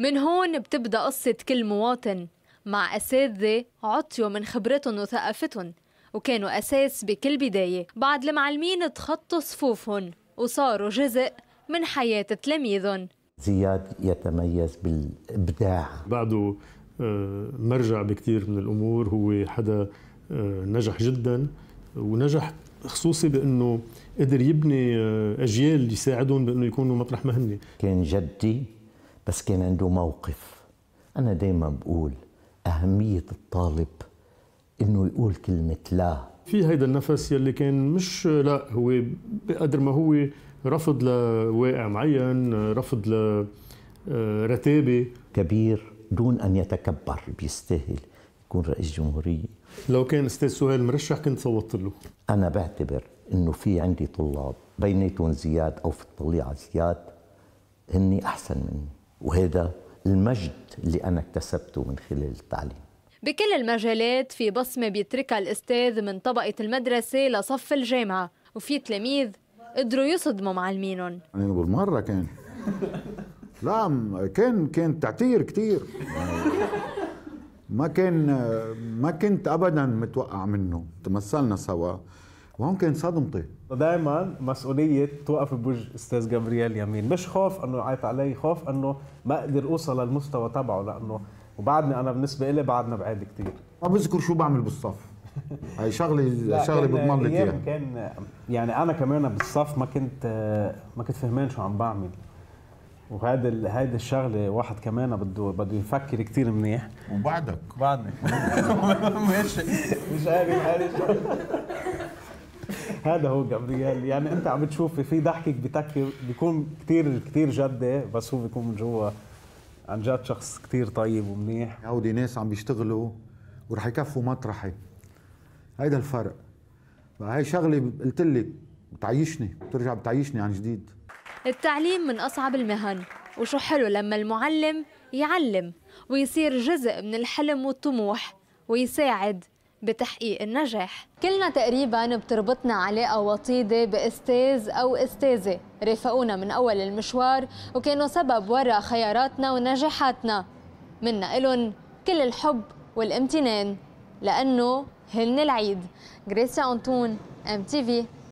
من هون بتبدأ قصة كل مواطن مع أساتذة عطيوا من خبرتهم وثقافتهم وكانوا أساس بكل بداية بعد المعلمين تخطوا صفوفهم وصاروا جزء من حياة تلاميذهم زياد يتميز بالإبداع بعده آه، مرجع بكثير من الأمور هو حدا آه، نجح جدا ونجح خصوصي بأنه قدر يبني آه، أجيال يساعدهم بأنه يكونوا مطرح ما هن كان جدي بس كان عنده موقف أنا دايما بقول أهمية الطالب إنه يقول كلمة لا في هيدا النفس يلي كان مش لا هو بقدر ما هو رفض لواقع معين رفض لرتابة آه، كبير دون أن يتكبر بيستاهل يكون رئيس جمهورية لو كان استاذ سهيل مرشح كنت صوتت له أنا بعتبر إنه في عندي طلاب بيناتهم زياد أو في الطليعة زياد هني أحسن مني وهذا المجد اللي أنا اكتسبته من خلال التعليم بكل المجالات في بصمة بيتركها الأستاذ من طبقة المدرسة لصف الجامعة وفي تلاميذ قدروا يصدموا معلمينهم يعني بالمرة كان لا كان كان تعتير كتير ما كان ما كنت ابدا متوقع منه تمثلنا سوا وهون كان صدمتي دائما مسؤوليه توقف بوجه استاذ جبريل يمين مش خوف انه يعيط علي خوف انه ما اقدر اوصل للمستوى تبعه لانه وبعدني انا بالنسبه لي بعدنا بعيد كثير ما بذكر شو بعمل بالصف هي شغله شغله بضمن لك اياها كان يعني انا كمان بالصف ما كنت ما كنت فهمان شو عم بعمل وهذا هيدي الشغله واحد كمان بده بده يفكر كثير منيح وبعدك بعدني مش مش قادر هذا هو جابرييل يعني انت عم تشوف في ضحكك بتكفي بيكون كثير كثير جده بس هو بيكون من جوا عن جد شخص كثير طيب ومنيح هودي ناس عم بيشتغلوا ورح يكفوا مطرحي هيدا الفرق هاي شغله قلت لك بتعيشني بترجع بتعيشني عن جديد التعليم من اصعب المهن وشو حلو لما المعلم يعلم ويصير جزء من الحلم والطموح ويساعد بتحقيق النجاح كلنا تقريبا بتربطنا علاقة وطيدة بأستاذ أو أستاذة رافقونا من أول المشوار وكانوا سبب وراء خياراتنا ونجاحاتنا منا إلن كل الحب والامتنان لأنه هن العيد غريسيا أنتون ام تي في